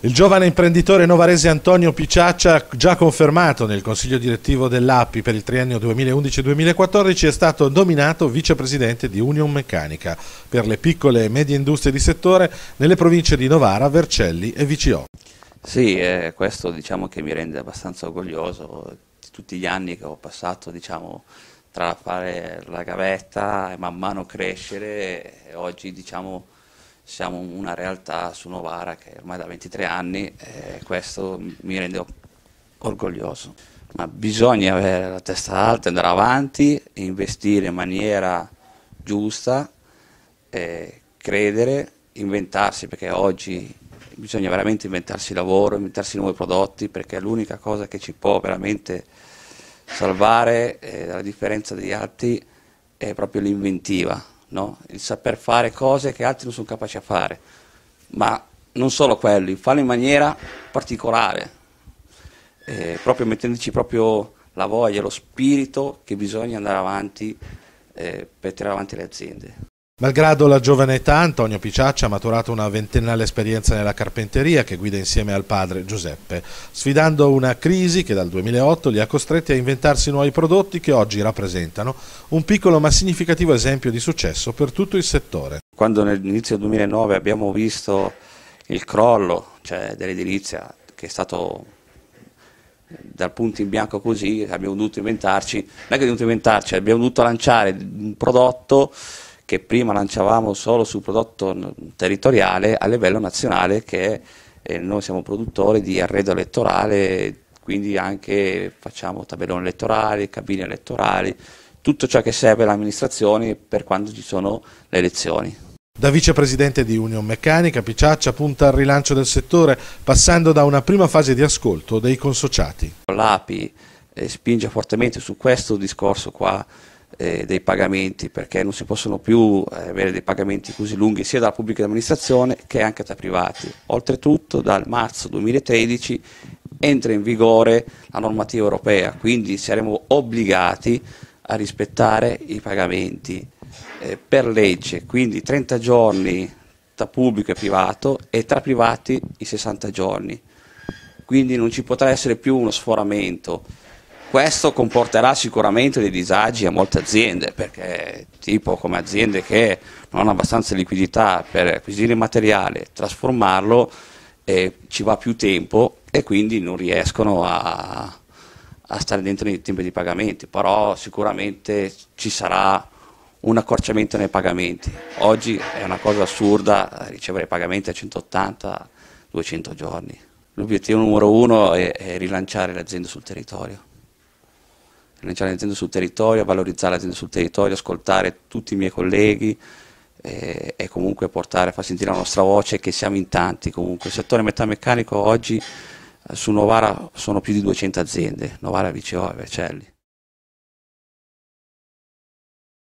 Il giovane imprenditore novarese Antonio Picciaccia, già confermato nel consiglio direttivo dell'API per il triennio 2011-2014, è stato nominato vicepresidente di Union Meccanica per le piccole e medie industrie di settore nelle province di Novara, Vercelli e Vicio. Sì, eh, questo diciamo che mi rende abbastanza orgoglioso di tutti gli anni che ho passato diciamo, tra fare la gavetta e man mano crescere e oggi diciamo siamo una realtà su Novara che ormai da 23 anni e questo mi rende orgoglioso. Ma bisogna avere la testa alta, andare avanti, investire in maniera giusta, credere, inventarsi perché oggi bisogna veramente inventarsi lavoro, inventarsi nuovi prodotti perché è l'unica cosa che ci può veramente salvare eh, dalla differenza degli altri è proprio l'inventiva no? il saper fare cose che altri non sono capaci a fare, ma non solo quelli, farlo in maniera particolare, eh, proprio mettendoci proprio la voglia, lo spirito che bisogna andare avanti eh, per tirare avanti le aziende. Malgrado la giovane età, Antonio Picciaccia ha maturato una ventennale esperienza nella carpenteria che guida insieme al padre Giuseppe, sfidando una crisi che dal 2008 li ha costretti a inventarsi nuovi prodotti che oggi rappresentano un piccolo ma significativo esempio di successo per tutto il settore. Quando nell'inizio del 2009 abbiamo visto il crollo cioè dell'edilizia, che è stato dal punto in bianco così, abbiamo dovuto inventarci, non è che abbiamo dovuto inventarci, abbiamo dovuto lanciare un prodotto che prima lanciavamo solo sul prodotto territoriale a livello nazionale che eh, noi siamo produttori di arredo elettorale, quindi anche facciamo tabelloni elettorali, cabine elettorali, tutto ciò che serve all'amministrazione per quando ci sono le elezioni. Da vicepresidente di Union Meccanica, Picciaccia punta al rilancio del settore, passando da una prima fase di ascolto dei consociati. L'API eh, spinge fortemente su questo discorso qua, eh, dei pagamenti perché non si possono più eh, avere dei pagamenti così lunghi sia dalla pubblica amministrazione che anche da privati. Oltretutto dal marzo 2013 entra in vigore la normativa europea, quindi saremo obbligati a rispettare i pagamenti eh, per legge, quindi 30 giorni tra pubblico e privato e tra privati i 60 giorni. Quindi non ci potrà essere più uno sforamento questo comporterà sicuramente dei disagi a molte aziende, perché tipo come aziende che non hanno abbastanza liquidità per acquisire materiale, trasformarlo, eh, ci va più tempo e quindi non riescono a, a stare dentro nei tempi di pagamenti, però sicuramente ci sarà un accorciamento nei pagamenti. Oggi è una cosa assurda ricevere pagamenti a 180-200 giorni. L'obiettivo numero uno è, è rilanciare l'azienda sul territorio lanciare le aziende sul territorio, valorizzare le aziende sul territorio, ascoltare tutti i miei colleghi eh, e comunque portare, a far sentire la nostra voce che siamo in tanti comunque. Il settore metalmeccanico oggi eh, su Novara sono più di 200 aziende, Novara, Viceo e Vercelli.